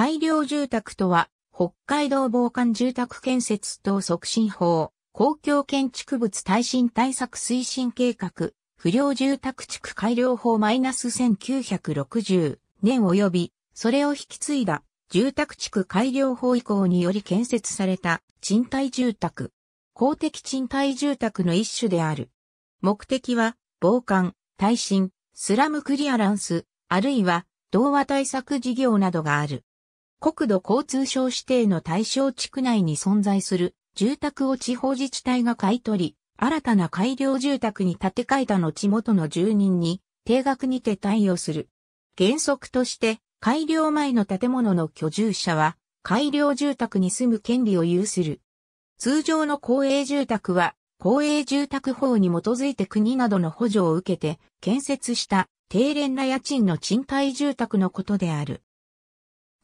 改良住宅とは、北海道防寒住宅建設等促進法、公共建築物耐震対策推進計画、不良住宅地区改良法 -1960 年及び、それを引き継いだ住宅地区改良法以降により建設された賃貸住宅。公的賃貸住宅の一種である。目的は、防寒、耐震、スラムクリアランス、あるいは、童話対策事業などがある。国土交通省指定の対象地区内に存在する住宅を地方自治体が買い取り、新たな改良住宅に建て替えた後元の住人に定額にて対応する。原則として改良前の建物の居住者は改良住宅に住む権利を有する。通常の公営住宅は公営住宅法に基づいて国などの補助を受けて建設した低廉な家賃の賃貸住宅のことである。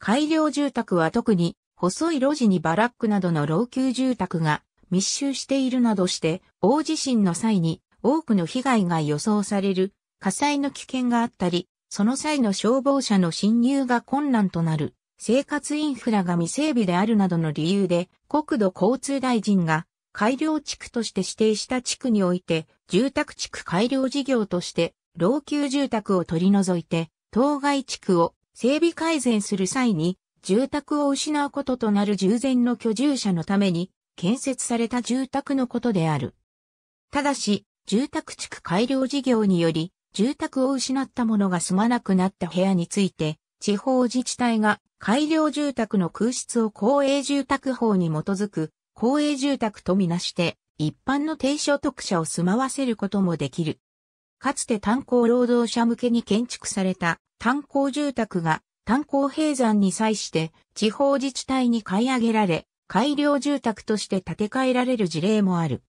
改良住宅は特に細い路地にバラックなどの老朽住宅が密集しているなどして大地震の際に多くの被害が予想される火災の危険があったり、その際の消防車の侵入が困難となる生活インフラが未整備であるなどの理由で国土交通大臣が改良地区として指定した地区において住宅地区改良事業として老朽住宅を取り除いて当該地区を整備改善する際に住宅を失うこととなる従前の居住者のために建設された住宅のことである。ただし、住宅地区改良事業により、住宅を失った者が住まなくなった部屋について、地方自治体が改良住宅の空室を公営住宅法に基づく公営住宅とみなして、一般の低所得者を住まわせることもできる。かつて炭鉱労働者向けに建築された炭鉱住宅が炭鉱閉山に際して地方自治体に買い上げられ、改良住宅として建て替えられる事例もある。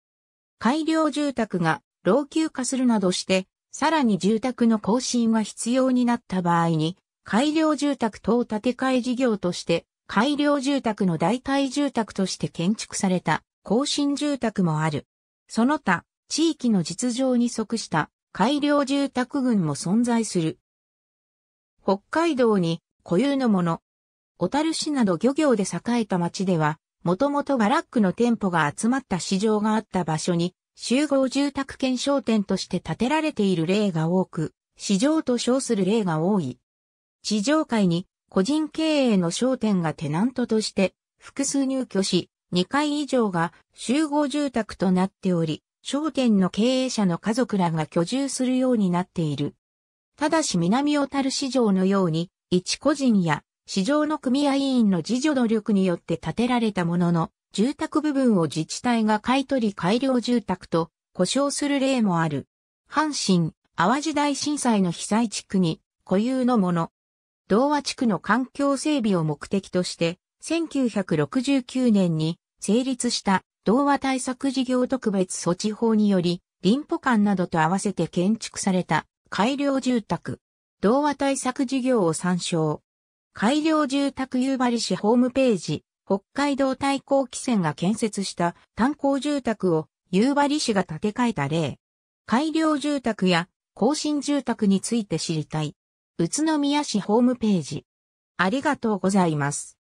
改良住宅が老朽化するなどして、さらに住宅の更新が必要になった場合に、改良住宅等建て替え事業として、改良住宅の代替住宅として建築された更新住宅もある。その他、地域の実情に即した改良住宅群も存在する。北海道に固有のもの。小樽市など漁業で栄えた町では、もともとバラックの店舗が集まった市場があった場所に、集合住宅兼商店として建てられている例が多く、市場と称する例が多い。地上階に個人経営の商店がテナントとして複数入居し、2階以上が集合住宅となっており、商店の経営者の家族らが居住するようになっている。ただし南小樽市場のように、一個人や市場の組合員の自助努力によって建てられたものの、住宅部分を自治体が買い取り改良住宅と故障する例もある。阪神、淡路大震災の被災地区に固有のもの。同和地区の環境整備を目的として、1969年に成立した童話対策事業特別措置法により、林保館などと合わせて建築された改良住宅。童話対策事業を参照。改良住宅夕張市ホームページ、北海道対抗汽船が建設した炭鉱住宅を夕張市が建て替えた例。改良住宅や更新住宅について知りたい。宇都宮市ホームページ。ありがとうございます。